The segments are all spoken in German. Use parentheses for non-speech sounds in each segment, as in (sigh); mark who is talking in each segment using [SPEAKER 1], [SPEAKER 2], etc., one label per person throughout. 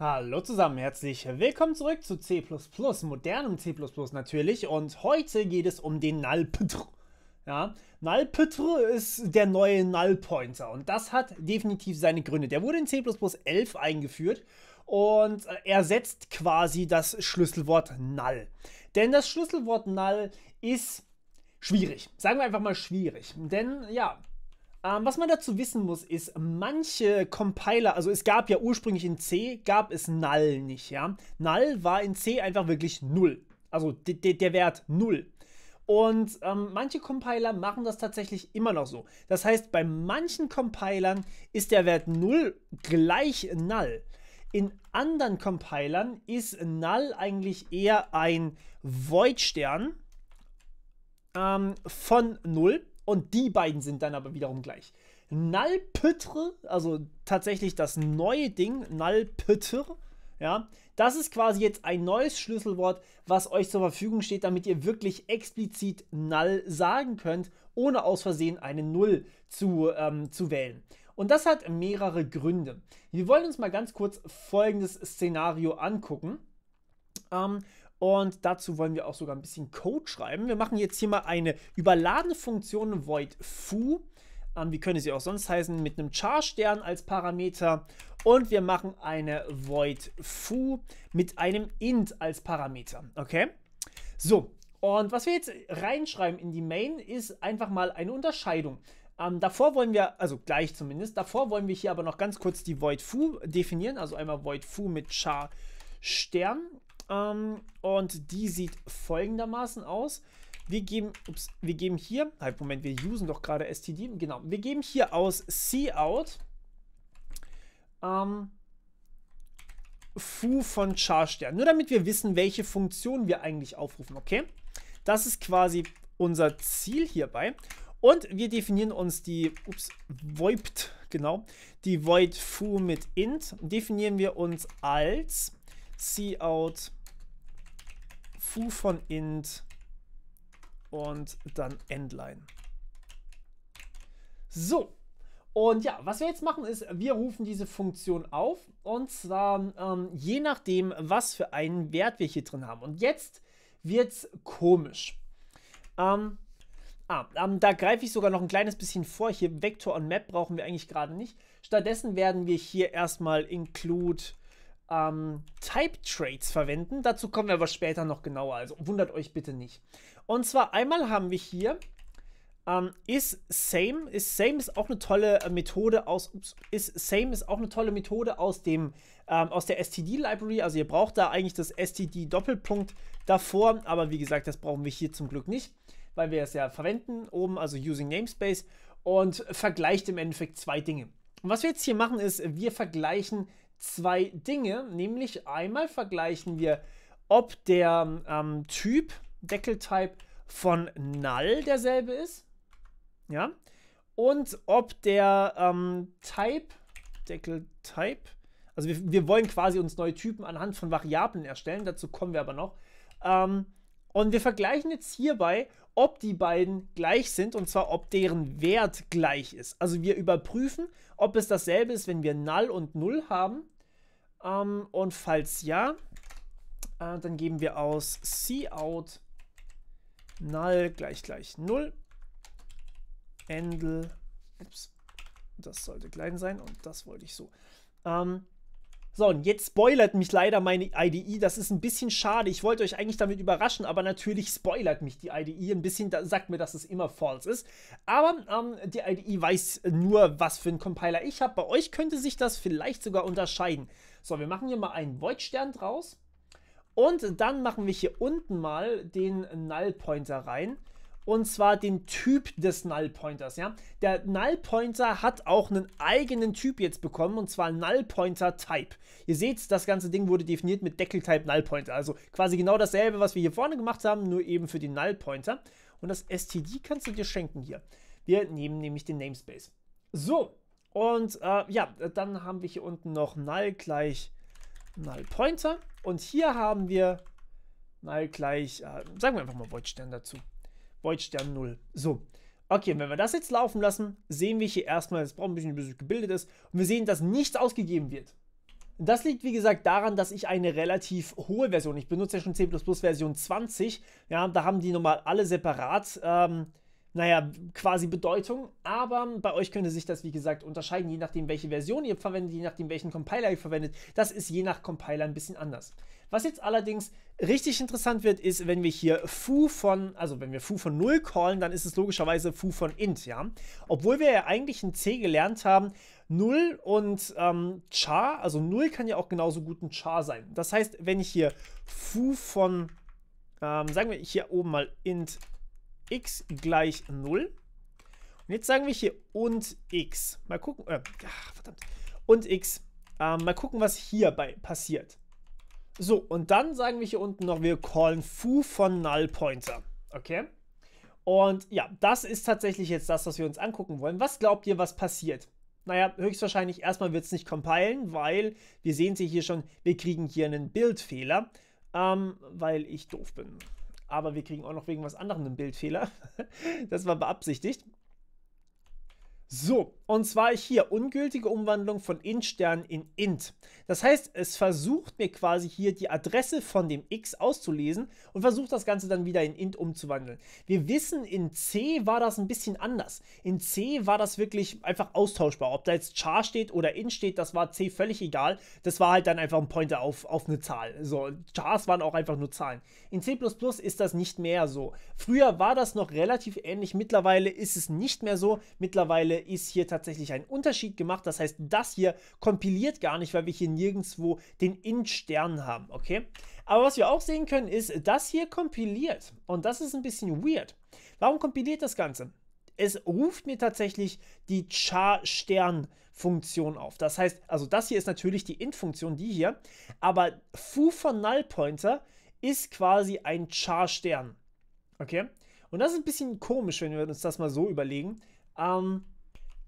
[SPEAKER 1] Hallo zusammen, herzlich willkommen zurück zu C++, modernem C++ natürlich und heute geht es um den NullPtr. Ja, NullPtr ist der neue Null-Pointer und das hat definitiv seine Gründe. Der wurde in C++ 11 eingeführt und ersetzt quasi das Schlüsselwort Null. Denn das Schlüsselwort Null ist schwierig. Sagen wir einfach mal schwierig. Denn ja, ähm, was man dazu wissen muss, ist, manche Compiler, also es gab ja ursprünglich in C, gab es null nicht, ja. Null war in C einfach wirklich null. Also der Wert null. Und ähm, manche Compiler machen das tatsächlich immer noch so. Das heißt, bei manchen Compilern ist der Wert Null gleich null. In anderen Compilern ist null eigentlich eher ein Void-Stern ähm, von Null. Und die beiden sind dann aber wiederum gleich. Nalpüttre, also tatsächlich das neue Ding, Nalpütter, ja, das ist quasi jetzt ein neues Schlüsselwort, was euch zur Verfügung steht, damit ihr wirklich explizit Null sagen könnt, ohne aus Versehen eine Null zu, ähm, zu wählen. Und das hat mehrere Gründe. Wir wollen uns mal ganz kurz folgendes Szenario angucken. Ähm, und dazu wollen wir auch sogar ein bisschen Code schreiben. Wir machen jetzt hier mal eine überladene Funktion void foo. Ähm, wie könnte sie auch sonst heißen? Mit einem Char-Stern als Parameter. Und wir machen eine void foo mit einem int als Parameter. Okay? So. Und was wir jetzt reinschreiben in die Main ist einfach mal eine Unterscheidung. Ähm, davor wollen wir, also gleich zumindest, davor wollen wir hier aber noch ganz kurz die void foo definieren. Also einmal void foo mit char Stern ähm, und die sieht folgendermaßen aus. Wir geben, ups, wir geben hier, halt Moment, wir usen doch gerade std, genau, wir geben hier aus cout ähm, foo von Charstern, nur damit wir wissen, welche Funktion wir eigentlich aufrufen, okay? Das ist quasi unser Ziel hierbei und wir definieren uns die, ups, voipt, genau, die void foo mit int, definieren wir uns als cout foo von int und dann endline. So, und ja, was wir jetzt machen ist, wir rufen diese Funktion auf und zwar ähm, je nachdem, was für einen Wert wir hier drin haben. Und jetzt wird es komisch. Ähm, ah, ähm, da greife ich sogar noch ein kleines bisschen vor. Hier Vector und Map brauchen wir eigentlich gerade nicht. Stattdessen werden wir hier erstmal include ähm, Type-Traits verwenden. Dazu kommen wir aber später noch genauer, also wundert euch bitte nicht. Und zwar einmal haben wir hier ähm, is same is same ist auch eine tolle äh, Methode aus is same ist auch eine tolle Methode aus dem ähm, aus der STD Library. Also ihr braucht da eigentlich das STD Doppelpunkt davor, aber wie gesagt, das brauchen wir hier zum Glück nicht, weil wir es ja verwenden oben, also using namespace und vergleicht im Endeffekt zwei Dinge. Und was wir jetzt hier machen ist, wir vergleichen zwei Dinge, nämlich einmal vergleichen wir, ob der ähm, Typ, Deckeltype von null derselbe ist, ja, und ob der ähm, Type, Deckeltype, also wir, wir wollen quasi uns neue Typen anhand von Variablen erstellen, dazu kommen wir aber noch, ähm, und wir vergleichen jetzt hierbei, ob die beiden gleich sind und zwar, ob deren Wert gleich ist. Also wir überprüfen, ob es dasselbe ist, wenn wir Null und Null haben. Ähm, und falls ja, äh, dann geben wir aus cout null gleich gleich null. Endel. Ups, das sollte klein sein und das wollte ich so. Ähm, so, und jetzt spoilert mich leider meine IDE. Das ist ein bisschen schade. Ich wollte euch eigentlich damit überraschen, aber natürlich spoilert mich die IDE ein bisschen. Da sagt mir, dass es immer false ist. Aber ähm, die IDE weiß nur, was für einen Compiler ich habe. Bei euch könnte sich das vielleicht sogar unterscheiden. So, wir machen hier mal einen Void-Stern draus. Und dann machen wir hier unten mal den Null-Pointer rein und zwar den Typ des Null Pointers. Ja? Der Null Pointer hat auch einen eigenen Typ jetzt bekommen und zwar Null Pointer Type. Ihr seht, das ganze Ding wurde definiert mit Deckel Type Null Pointer. Also quasi genau dasselbe, was wir hier vorne gemacht haben, nur eben für den Null Pointer. Und das STD kannst du dir schenken hier. Wir nehmen nämlich den Namespace. So, und äh, ja, dann haben wir hier unten noch null gleich null Pointer. Und hier haben wir null gleich, äh, sagen wir einfach mal Void-Stern dazu. Voidstern 0. So. Okay, wenn wir das jetzt laufen lassen, sehen wir hier erstmal, es braucht ein bisschen, bis es gebildet ist, und wir sehen, dass nichts ausgegeben wird. Das liegt, wie gesagt, daran, dass ich eine relativ hohe Version, ich benutze ja schon C++ Version 20, ja, da haben die nochmal alle separat, ähm, naja, quasi Bedeutung, aber bei euch könnte sich das, wie gesagt, unterscheiden, je nachdem, welche Version ihr verwendet, je nachdem, welchen Compiler ihr verwendet. Das ist je nach Compiler ein bisschen anders. Was jetzt allerdings richtig interessant wird, ist, wenn wir hier foo von, also wenn wir foo von 0 callen, dann ist es logischerweise foo von int, ja. Obwohl wir ja eigentlich in C gelernt haben, 0 und ähm, char, also 0 kann ja auch genauso gut ein char sein. Das heißt, wenn ich hier foo von, ähm, sagen wir hier oben mal int x gleich 0. Und jetzt sagen wir hier und x. Mal gucken, äh, ach, verdammt, und x. Ähm, mal gucken, was hierbei passiert. So, und dann sagen wir hier unten noch, wir callen foo von null pointer. Okay? Und ja, das ist tatsächlich jetzt das, was wir uns angucken wollen. Was glaubt ihr, was passiert? Naja, höchstwahrscheinlich erstmal wird es nicht compilen, weil wir sehen sie hier schon, wir kriegen hier einen Bildfehler, ähm, weil ich doof bin. Aber wir kriegen auch noch wegen was anderem einen Bildfehler. (laughs) das war beabsichtigt. So, und zwar hier ungültige Umwandlung von Int-Stern in Int. Das heißt, es versucht mir quasi hier die Adresse von dem x auszulesen und versucht das Ganze dann wieder in Int umzuwandeln. Wir wissen, in C war das ein bisschen anders. In C war das wirklich einfach austauschbar. Ob da jetzt char steht oder int steht, das war C völlig egal. Das war halt dann einfach ein Pointer auf, auf eine Zahl. So, chars waren auch einfach nur Zahlen. In C++ ist das nicht mehr so. Früher war das noch relativ ähnlich, mittlerweile ist es nicht mehr so. Mittlerweile ist hier tatsächlich ein Unterschied gemacht. Das heißt, das hier kompiliert gar nicht, weil wir hier nirgendwo den Int-Stern haben, okay? Aber was wir auch sehen können, ist, das hier kompiliert. Und das ist ein bisschen weird. Warum kompiliert das Ganze? es ruft mir tatsächlich die Char-Stern-Funktion auf. Das heißt, also das hier ist natürlich die Int-Funktion, die hier, aber foo von null pointer ist quasi ein Char-Stern. Okay? Und das ist ein bisschen komisch, wenn wir uns das mal so überlegen. Ähm,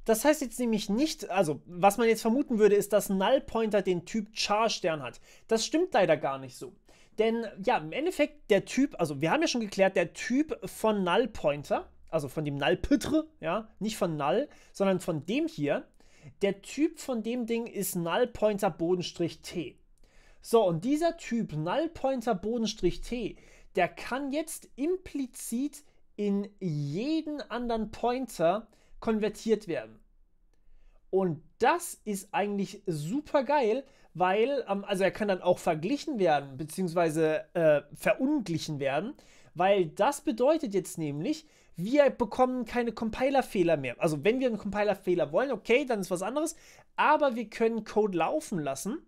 [SPEAKER 1] das heißt jetzt nämlich nicht, also was man jetzt vermuten würde, ist, dass Null Pointer den Typ Char-Stern hat. Das stimmt leider gar nicht so. Denn ja, im Endeffekt der Typ, also wir haben ja schon geklärt, der Typ von Null Pointer, also von dem Null Pitre, ja, nicht von Null, sondern von dem hier, der Typ von dem Ding ist Null Pointer Bodenstrich T. So, und dieser Typ Null Pointer Bodenstrich T, der kann jetzt implizit in jeden anderen Pointer konvertiert werden. Und das ist eigentlich super geil, weil, ähm, also er kann dann auch verglichen werden, beziehungsweise äh, verunglichen werden, weil das bedeutet jetzt nämlich, wir bekommen keine Compiler-Fehler mehr. Also wenn wir einen Compiler-Fehler wollen, okay, dann ist was anderes, aber wir können Code laufen lassen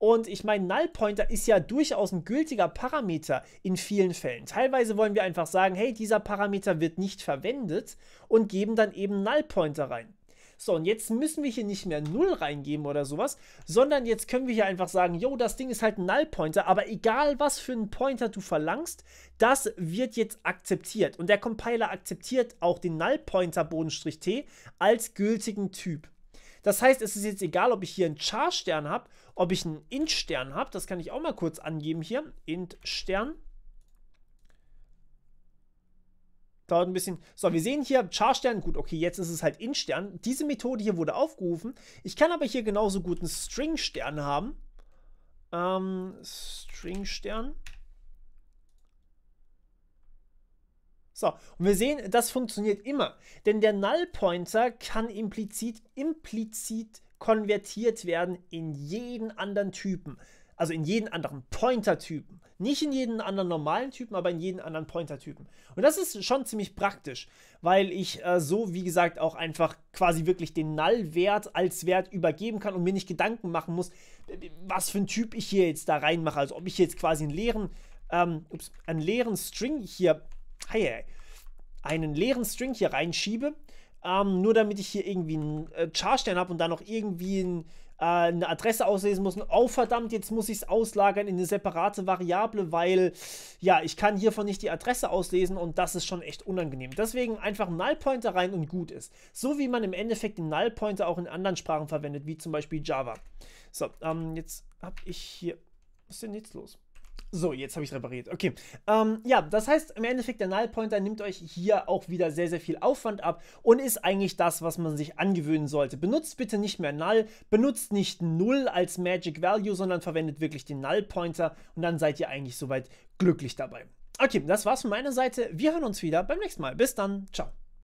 [SPEAKER 1] und ich meine, Null Pointer ist ja durchaus ein gültiger Parameter in vielen Fällen. Teilweise wollen wir einfach sagen, hey, dieser Parameter wird nicht verwendet und geben dann eben Null Pointer rein. So, und jetzt müssen wir hier nicht mehr 0 reingeben oder sowas, sondern jetzt können wir hier einfach sagen, jo, das Ding ist halt ein Null-Pointer, aber egal was für einen Pointer du verlangst, das wird jetzt akzeptiert. Und der Compiler akzeptiert auch den Null-Pointer-T als gültigen Typ. Das heißt, es ist jetzt egal, ob ich hier einen Char-Stern habe, ob ich einen Int-Stern habe. Das kann ich auch mal kurz angeben hier. Int-Stern. dauert ein bisschen. So, wir sehen hier Char-Stern. Gut, okay, jetzt ist es halt Int-Stern. Diese Methode hier wurde aufgerufen. Ich kann aber hier genauso gut einen String-Stern haben. Ähm, String-Stern. So, und wir sehen, das funktioniert immer, denn der Null Pointer kann implizit, implizit konvertiert werden in jeden anderen Typen. Also in jeden anderen Pointer-Typen. Nicht in jeden anderen normalen Typen, aber in jeden anderen Pointer-Typen. Und das ist schon ziemlich praktisch, weil ich äh, so, wie gesagt, auch einfach quasi wirklich den Null-Wert als Wert übergeben kann und mir nicht Gedanken machen muss, was für ein Typ ich hier jetzt da reinmache. Also ob ich jetzt quasi einen leeren, ähm, ups, einen leeren String hier Datei einen leeren String hier reinschiebe, ähm, nur damit ich hier irgendwie einen äh, Charge-Stern habe und dann noch irgendwie ein, äh, eine Adresse auslesen muss. oh verdammt, jetzt muss ich es auslagern in eine separate Variable, weil ja, ich kann hiervon nicht die Adresse auslesen und das ist schon echt unangenehm. Deswegen einfach Null-Pointer rein und gut ist. So wie man im Endeffekt den Null-Pointer auch in anderen Sprachen verwendet, wie zum Beispiel Java. So, ähm, jetzt habe ich hier... Was ist denn jetzt los? So, jetzt habe ich es repariert. Okay. Ähm, ja, das heißt im Endeffekt, der Null Pointer nimmt euch hier auch wieder sehr, sehr viel Aufwand ab und ist eigentlich das, was man sich angewöhnen sollte. Benutzt bitte nicht mehr Null, benutzt nicht Null als Magic Value, sondern verwendet wirklich den Null Pointer und dann seid ihr eigentlich soweit glücklich dabei. Okay, das war's von meiner Seite. Wir hören uns wieder beim nächsten Mal. Bis dann. Ciao.